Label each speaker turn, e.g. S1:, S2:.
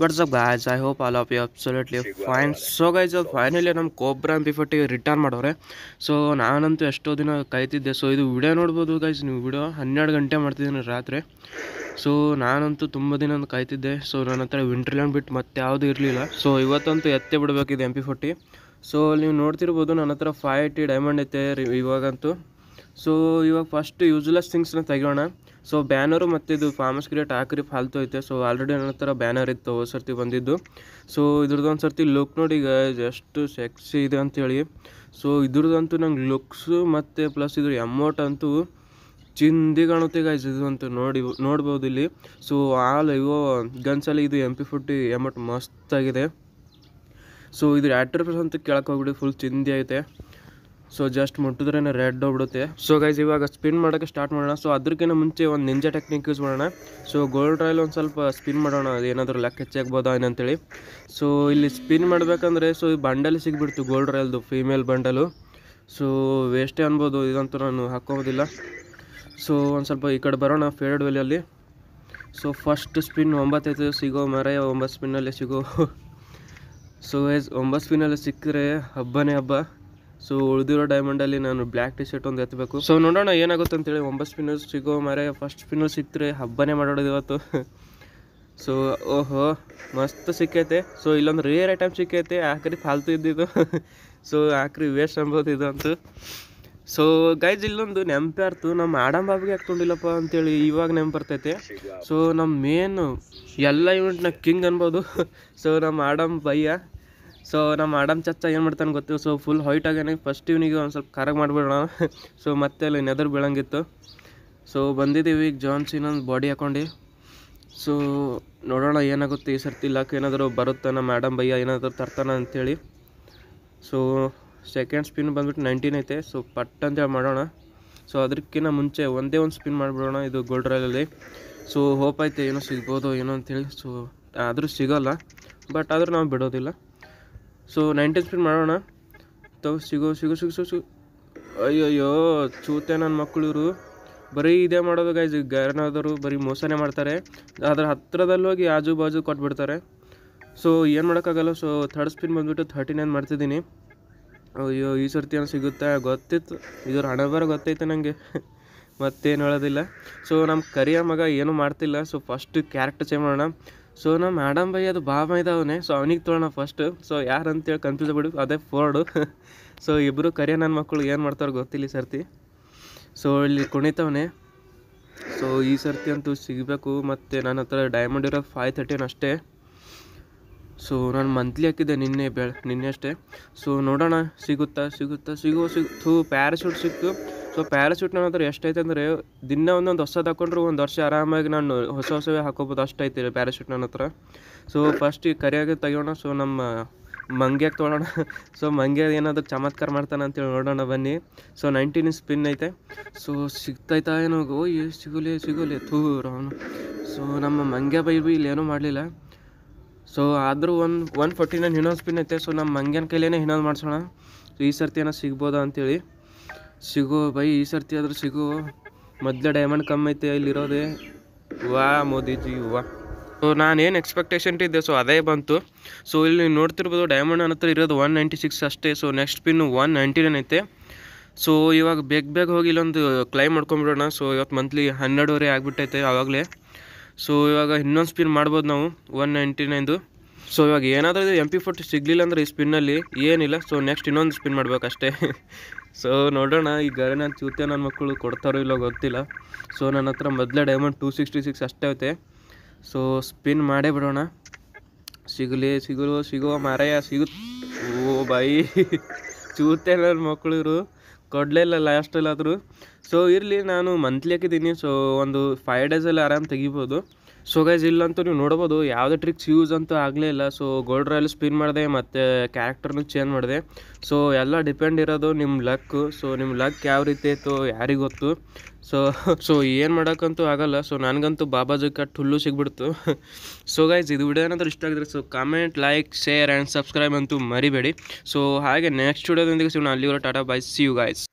S1: What's up guys, I hope all of you absolutely fine so guys finally ನಮ್ಮ Cobra B forty return ಮಾಡೋರೆ so ನಾನಂತೂ ಎಷ್ಟೋ ದಿನ ಕಾಯ್ತಿದ್ದೆ ಸೊ ಇದು ವಿಡಿಯೋ ನೋಡ್ಬೋದು ಗೈಸ್ ನೀವು ವಿಡಿಯೋ ಹನ್ನೆರಡು ಗಂಟೆ ಮಾಡ್ತಿದ್ದೀನಿ ರಾತ್ರಿ ಸೊ ನಾನಂತೂ ತುಂಬ ದಿನ ಕಾಯ್ತಿದ್ದೆ ಸೊ ನನ್ನ ಹತ್ರ ವಿಂಟ್ರ್ಲ್ಯಾಂಡ್ ಬಿಟ್ಟು ಮತ್ತೆ ಯಾವುದೂ ಇರಲಿಲ್ಲ ಸೊ ಇವತ್ತಂತೂ ಎತ್ತಿ ಬಿಡಬೇಕಿದೆ ಎಮ್ ಪಿ ಫೋರ್ಟಿ ಸೊ ನೀವು ನೋಡ್ತಿರ್ಬೋದು ನನ್ನ ಹತ್ರ ಫೈವ್ ಏಯ್ಟಿ ಡೈಮಂಡ್ ಐತೆ ಇವಾಗಂತೂ ಸೊ ಇವಾಗ ಫಸ್ಟ್ ಯೂಸ್ಲೆಸ್ ಥಿಂಗ್ಸ್ನ ತೆಗೋಣ ಸೊ ಬ್ಯಾನರು ಮತ್ತು ಇದು ಫಾರ್ಮಸ್ ಕ್ರಿಯೇಟ್ ಹಾಕ್ರಿ ಫಾಲ್ತು ಐತೆ ಸೊ ಆಲ್ರೆಡಿ ನನ್ನ ಥರ ಬ್ಯಾನರ್ ಇತ್ತು ಹೋದ ಸರ್ತಿ ಬಂದಿದ್ದು ಸೊ ಇದ್ರದ್ದು ಒಂದು ಸರ್ತಿ ಲುಕ್ ನೋಡಿ ಈಗ ಎಷ್ಟು ಸೆಕ್ಸಿ ಇದೆ ಅಂತೇಳಿ ಸೊ ಇದ್ರದ್ದಂತೂ ನಂಗೆ ಲುಕ್ಸು ಮತ್ತು ಪ್ಲಸ್ ಇದ್ರ ಎಮೌಟ್ ಅಂತೂ ಚಿಂದಿ ಕಾಣುತ್ತೆ ಗಾಯ್ಸ್ ಇದು ಅಂತೂ ನೋಡಿ ನೋಡ್ಬೋದು ಇಲ್ಲಿ ಸೊ ಆಲ್ ಇವೋ ಗನ್ಸಲ್ಲಿ ಇದು ಎಮ್ ಪಿ ಫಿಫ್ಟಿ ಎಮೌಂಟ್ ಮಸ್ತಾಗಿದೆ ಸೊ ಇದು ಆ್ಯಟ್ರಫ್ರೆಸ್ ಅಂತ ಕೇಳಕ್ಕೆ ಹೋಗ್ಬಿಡಿ ಫುಲ್ ಚಿಂದಿ ಐತೆ ಸೊ ಜಸ್ಟ್ ಮುಟ್ಟಿದ್ರೆ ರೆಡ್ ಹೋಗ್ಬಿಡುತ್ತೆ ಸೊ ಗೈಸ್ ಇವಾಗ ಸ್ಪಿನ್ ಮಾಡೋಕ್ಕೆ ಸ್ಟಾರ್ಟ್ ಮಾಡೋಣ ಸೊ ಅದಕ್ಕಿಂತ ಮುಂಚೆ ಒಂದು ನಿಂಜ ಟೆಕ್ನಿಕ್ ಯೂಸ್ ಮಾಡೋಣ ಸೊ ಗೋಲ್ಡ್ ರಾಯಲ್ ಒಂದು ಸ್ವಲ್ಪ ಸ್ಪಿನ್ ಮಾಡೋಣ ಏನಾದರೂ ಲೆಕ್ಕ ಹೆಚ್ಚಾಗ್ಬೋದಾ ಏನಂತೇಳಿ ಸೊ ಇಲ್ಲಿ ಸ್ಪಿನ್ ಮಾಡಬೇಕಂದ್ರೆ ಸೊ ಈ ಬಂಡಲ್ ಸಿಗ್ಬಿಡ್ತು ಗೋಲ್ಡ್ ರಾಯಲ್ದು ಫೀಮೇಲ್ ಬಂಡಲು ಸೊ ವೇಸ್ಟೇ ಅನ್ಬೋದು ಇದಂತೂ ನಾನು ಹಾಕೋದಿಲ್ಲ ಸೊ ಒಂದು ಸ್ವಲ್ಪ ಈ ಕಡೆ ಬರೋಣ ಫೇರ್ಡ್ ವೆಲಿಯಲ್ಲಿ ಸೊ ಫಸ್ಟ್ ಸ್ಪಿನ್ ಒಂಬತ್ತೈದು ಸಿಗೋ ಮರ ಒಂಬತ್ತು ಸ್ಪಿನ್ನಲ್ಲೇ ಸಿಗೋ ಸೊ ಒಂಬತ್ತು ಸ್ಪಿನ್ನಲ್ಲಿ ಸಿಕ್ಕರೆ ಹಬ್ಬನೇ ಹಬ್ಬ ಸೊ ಉಳಿದಿರೋ ಡೈಮಂಡಲ್ಲಿ ನಾನು ಬ್ಲ್ಯಾಕ್ ಟಿ ಶರ್ಟ್ ಒಂದು ಎತ್ತಬೇಕು ಸೊ ನೋಡೋಣ ಏನಾಗುತ್ತೆ ಅಂತೇಳಿ ಒಂಬತ್ತು ಸ್ಪಿನ್ನರ್ ಸಿಗೋ ಮಾರೇ ಫಸ್ಟ್ ಸ್ಪಿನ್ನರ್ ಸಿಕ್ಕರೆ ಹಬ್ಬನೇ ಮಾಡೋದು ಇವತ್ತು ಸೊ ಓಹೋ ಮಸ್ತ್ ಸಿಕ್ಕೈತೆ ಸೊ ಇಲ್ಲೊಂದು ರೇರ್ ಐಟಮ್ ಸಿಕ್ಕೈತೆ ಆಕ್ರಿ ಫಾಲ್ತು ಇದ್ದಿದ್ದು ಸೊ ಆಕ್ರಿ ವೇಸ್ಟ್ ಅನ್ಬೋದು ಇದು ಅಂತ ಸೊ ಗೈಜ್ ಇಲ್ಲೊಂದು ನೆನಪೆ ನಮ್ಮ ಆಡಮ್ ಬಾಬಿಗೆ ಹಾಕ್ಕೊಂಡಿಲ್ಲಪ್ಪ ಅಂತೇಳಿ ಇವಾಗ ನೆನಪು ಬರ್ತೈತೆ ಸೊ ನಮ್ಮ ಮೇನು ಎಲ್ಲ ಇವೆಂಟ್ನ ಕಿಂಗ್ ಅನ್ಬೋದು ಸೊ ನಮ್ಮ ಆಡಮ್ ಬಯ್ಯ ಸೊ ನಮ್ಮ ಮೇಡಮ್ ಚಚ್ಚ ಏನು ಮಾಡ್ತಾನೆ ಗೊತ್ತಿಲ್ಲ ಸೊ ಫುಲ್ ಹೈಟ್ ಆಗ್ಯಾನೆ ಫಸ್ಟ್ ಇವನಿಗೆ ಒಂದು ಸ್ವಲ್ಪ ಕರಗ ಮಾಡಿಬಿಡೋಣ ಸೊ ಮತ್ತೆ ಅಲ್ಲಿ ನೆದರು ಬೀಳಂಗಿತ್ತು ಸೊ ಬಂದಿದ್ದೀವಿ ಈಗ ಜಾನ್ಸಿನ ಒಂದು ಬಾಡಿ ಹಾಕೊಂಡು ಸೊ ನೋಡೋಣ ಏನಾಗುತ್ತೆ ಈ ಸರ್ತಿ ಲಕ್ ಏನಾದರೂ ಬರುತ್ತೆ ನಮ್ಮ ಮೇಡಮ್ ಭಯ್ಯ ಏನಾದರೂ ತರ್ತಾನ ಅಂಥೇಳಿ ಸೊ ಸೆಕೆಂಡ್ ಸ್ಪಿನ್ ಬಂದ್ಬಿಟ್ಟು ನೈನ್ಟೀನ್ ಐತೆ ಸೊ ಪಟ್ ಅಂತೇಳಿ ಮಾಡೋಣ ಸೊ ಅದಕ್ಕಿಂತ ಮುಂಚೆ ಒಂದೇ ಒಂದು ಸ್ಪಿನ್ ಮಾಡಿಬಿಡೋಣ ಇದು ಗೋಲ್ಡ್ ರೈಲಲ್ಲಿ ಸೊ ಹೋಪ್ ಐತೆ ಏನೋ ಸಿಗ್ಬೋದು ಏನೋ ಅಂಥೇಳಿ ಸೊ ಆದರೂ ಸಿಗೋಲ್ಲ ಬಟ್ ಆದರೂ ನಾವು ಬಿಡೋದಿಲ್ಲ ಸೊ ನೈನ್ಟೀನ್ ಸ್ಪೀಡ್ ಮಾಡೋಣ ತೋ ಸಿಗೋ ಸಿಗೋ ಸಿಗೋ ಸಿಗೋ ಅಯ್ಯೋ ಚೂತೆ ನನ್ನ ಮಕ್ಕಳು ಇವರು ಬರೀ ಇದೇ ಮಾಡೋದು ಗೈಸ್ ಗರನಾದವರು ಬರೀ ಮೋಸನೇ ಮಾಡ್ತಾರೆ ಅದರ ಹತ್ತಿರದಲ್ಲಿ ಹೋಗಿ ಆಜು ಬಾಜು ಕೊಟ್ಬಿಡ್ತಾರೆ ಸೊ ಏನು ಮಾಡೋಕ್ಕಾಗಲ್ಲ ಸೊ ಥರ್ಡ್ ಸ್ಪಿನ್ ಬಂದುಬಿಟ್ಟು ಥರ್ಟಿ ನೈನ್ ಮಾಡ್ತಿದ್ದೀನಿ ಅಯ್ಯೋ ಈ ಸರ್ತಿ ಏನೋ ಸಿಗುತ್ತೆ ಗೊತ್ತಿತ್ತು ಇದ್ರ ಹಣ ಬರೋ ಗೊತ್ತೈತೆ ನನಗೆ ಮತ್ತೇನು ಹೇಳೋದಿಲ್ಲ ಸೊ ನಮ್ಮ ಕರಿಯ ಮಗ ಏನೂ ಮಾಡ್ತಿಲ್ಲ ಸೊ ಫಸ್ಟ್ ಕ್ಯಾರೆಕ್ಟರ್ ಚೇಂಜ್ ಮಾಡೋಣ ಸೊ ನಮ್ಮ ಮ್ಯಾಡಮ್ ಬೈ ಅದು ಬಾಬ ಇದ್ದಾವನೆ ಸೊ ಅವನಿಗೆ ತೊಗೊಳೋಣ ಫಸ್ಟ್ ಸೊ ಯಾರು ಅಂತೇಳಿ ಕನ್ಫ್ಯೂಸ್ ಬಿಡು ಅದೇ ಫೋರ್ಡು ಸೊ ಇಬ್ಬರು ಕರಿಯ ನನ್ನ ಮಕ್ಕಳು ಏನು ಮಾಡ್ತಾರೆ ಗೊತ್ತಿಲ್ಲ ಈ ಸರ್ತಿ ಸೊ ಇಲ್ಲಿ ಕುಣಿತವನೆ ಸೊ ಈ ಸರ್ತಿ ಅಂತೂ ಸಿಗಬೇಕು ಮತ್ತು ನನ್ನ ಹತ್ರ ಡೈಮಂಡ್ ಇರೋ ಫೈವ್ ತರ್ಟೀನ್ ಅಷ್ಟೇ ಸೊ ನಾನು ಮಂತ್ಲಿ ಹಾಕಿದ್ದೆ ನಿನ್ನೆ ಬೆಳ ನಿನ್ನೆ ಅಷ್ಟೇ ಸೊ ನೋಡೋಣ ಸಿಗುತ್ತಾ ಸಿಗುತ್ತಾ ಸಿಗೋ ಸಿಗು ಥೂ ಪ್ಯಾರಾಶೂಟ್ ಸಿಕ್ತು ಸೊ ಪ್ಯಾರಾಶೂಟ್ ನನ್ನ ಹತ್ರ ಎಷ್ಟೈತೆ ಅಂದರೆ ದಿನ ಒಂದೊಂದು ಹೊಸ ತಗೊಂಡ್ರು ಒಂದು ವರ್ಷ ಆರಾಮಾಗಿ ನಾನು ಹೊಸ ಹೊಸವೇ ಹಾಕೋಬೋದು ಅಷ್ಟೈತೆ ಪ್ಯಾರಾಶೂಟ್ ನನ್ನ ಹತ್ರ ಸೊ ಫಸ್ಟ್ ಈಗ ಕರಿಯಾಗೆ ತೆಗೋಣ ಸೊ ನಮ್ಮ ಮಂಗ್ಯಾಗೆ ತೊಗೊಳೋಣ ಸೊ ಮಂಗ್ಯ ಏನಾದರೂ ಚಮತ್ಕಾರ ಮಾಡ್ತಾನೆ ಅಂತೇಳಿ ನೋಡೋಣ ಬನ್ನಿ ಸೊ ನೈನ್ಟೀನ್ ಸ್ಪಿನ್ ಐತೆ ಸೊ ಸಿಗ್ತೈತ ಏನೋ ಏ ಸಿಗೋಲಿ ಸಿಗೋಲಿ ತೂರು ಅವನು ಸೊ ನಮ್ಮ ಮಂಗ್ಯ ಬೈ ಬಿ ಇಲ್ಲೇನೂ ಮಾಡಲಿಲ್ಲ ಸೊ ಆದರೂ ಒನ್ ಒನ್ ಫೋರ್ಟಿ ನೈನ್ ಇನ್ನೊಂದು ಸ್ಪಿನ್ ಐತೆ ಸೊ ನಮ್ಮ ಮಂಗ್ಯನ ಕೈಲೇನೆ ಇನ್ನೊಂದು ಮಾಡಿಸೋಣ ಸೊ ಈ ಸರ್ತಿ ಏನೋ ಸಿಗ್ಬೋದಾ ಅಂತೇಳಿ ಸಿಗೋ ಬೈ ಈ ಸರ್ತಿ ಆದ್ರೆ ಸಿಗೋ ಮೊದಲೇ ಡೈಮಂಡ್ ಕಮ್ಮಿ ಐತೆ ಇಲ್ಲಿರೋದೆ ವಾ ಮೋದಿಜಿ ವಾ ಸೊ ನಾನೇನು ಎಕ್ಸ್ಪೆಕ್ಟೇಷನ್ ಇದ್ದೆ ಸೊ ಅದೇ ಬಂತು ಸೊ ಇಲ್ಲಿ ನೀವು ನೋಡ್ತಿರ್ಬೋದು ಡೈಮಂಡ್ ನನ್ನ ಹತ್ರ ಇರೋದು ಒನ್ ನೈಂಟಿ ಸಿಕ್ಸ್ ಅಷ್ಟೇ so next spin one ninety nine ಐತೆ ಸೊ ಇವಾಗ ಬೇಗ ಬೇಗ ಹೋಗಿ ಇಲ್ಲೊಂದು ಕ್ಲೈಮ್ ಮಾಡ್ಕೊಂಬಿಡೋಣ ಸೊ ಇವತ್ತು ಮಂತ್ಲಿ ಹನ್ನೆರಡುವರೆ ಆಗಿಬಿಟ್ಟೈತೆ ಆವಾಗಲೇ ಸೊ ಇವಾಗ ಇನ್ನೊಂದು ಸ್ಪಿನ್ ಮಾಡ್ಬೋದು ನಾವು ಒನ್ ನೈಂಟಿ ನೈನ್ದು ಸೊ ಇವಾಗ ಏನಾದರೂ ಇದು ಎಮ್ ಪಿ ಫೋರ್ಟಿ ಸಿಗಲಿಲ್ಲ ಅಂದರೆ ಈ ಸ್ಪಿನ್ನಲ್ಲಿ ಏನಿಲ್ಲ ಸೊ ನೆಕ್ಸ್ಟ್ ಇನ್ನೊಂದು ಸ್ಪಿನ್ ಮಾಡಬೇಕಷ್ಟೇ ಸೊ ನೋಡೋಣ ಈ ಗರಿ ನಾನು ಚೂತೆ ನನ್ನ ಮಕ್ಕಳು ಕೊಡ್ತಾರೋ ಇಲ್ಲೋ ಗೊತ್ತಿಲ್ಲ ಸೊ ನನ್ನ ಹತ್ರ ಮೊದಲೇ ಡೈಮಂಡ್ ಟೂ ಸಿಕ್ಸ್ಟಿ ಸಿಕ್ಸ್ ಅಷ್ಟೇ ಐತೆ ಸೊ ಸ್ಪಿನ್ ಮಾಡೇ ಬಿಡೋಣ ಸಿಗಲಿ ಸಿಗಲು ಸಿಗುವ ಮಾರಾಯ ಸಿಗು ಓ ಬಾಯಿ ಚೂತೆ ನನ್ನ ಮಕ್ಕಳು ಕೊಡಲೇ ಇಲ್ಲ ಲಾಸ್ಟಲ್ಲಾದರೂ ಸೊ ಇರಲಿ ನಾನು ಮಂತ್ಲಿ ಹಾಕಿದ್ದೀನಿ ಸೊ ಒಂದು ಫೈವ್ ಡೇಸಲ್ಲಿ ಆರಾಮ್ ತೆಗಿಬೋದು ಸೊ ಗೈಸ್ ಇಲ್ಲಂತೂ ನೀವು ನೋಡ್ಬೋದು ಯಾವುದೇ ಟ್ರಿಕ್ಸ್ ಯೂಸ್ ಅಂತೂ ಆಗಲೇ ಇಲ್ಲ ಸೊ ಗೋಲ್ಡ್ ರಾಯಲ್ ಸ್ಪಿನ್ ಮಾಡಿದೆ ಮತ್ತು ಕ್ಯಾರೆಕ್ಟರ್ನೂ ಚೇಂಜ್ ಮಾಡಿದೆ ಸೊ ಎಲ್ಲ ಡಿಪೆಂಡ್ ಇರೋದು ನಿಮ್ಮ ಲಕ್ ಸೊ ನಿಮ್ಮ ಲಕ್ ಯಾವ ರೀತಿ ಇತ್ತು ಯಾರಿಗೆ ಗೊತ್ತು ಸೊ ಸೊ ಏನು ಮಾಡೋಕ್ಕಂತೂ ಆಗಲ್ಲ ಸೊ ನನಗಂತೂ ಬಾಬಾಜಿ ಕಟ್ ಹುಲ್ಲು ಸಿಗ್ಬಿಡ್ತು ಸೊ ಗೈಸ್ ಇದು ವಿಡಿಯೋ ಏನಾದರೂ ಇಷ್ಟ ಆಗಿದ್ರೆ so comment like share and subscribe ಅಂತೂ ಮರಿಬೇಡಿ ಸೊ ಹಾಗೆ ನೆಕ್ಸ್ಟ್ ವಿಡಿಯೋದೊಂದಿಗೆ ಸಿಗೋಣ ಅಲ್ಲಿವರೆಗೂ ಟಾಟಾ ಬೈ ಸಿ ಯು ಗೈಸ್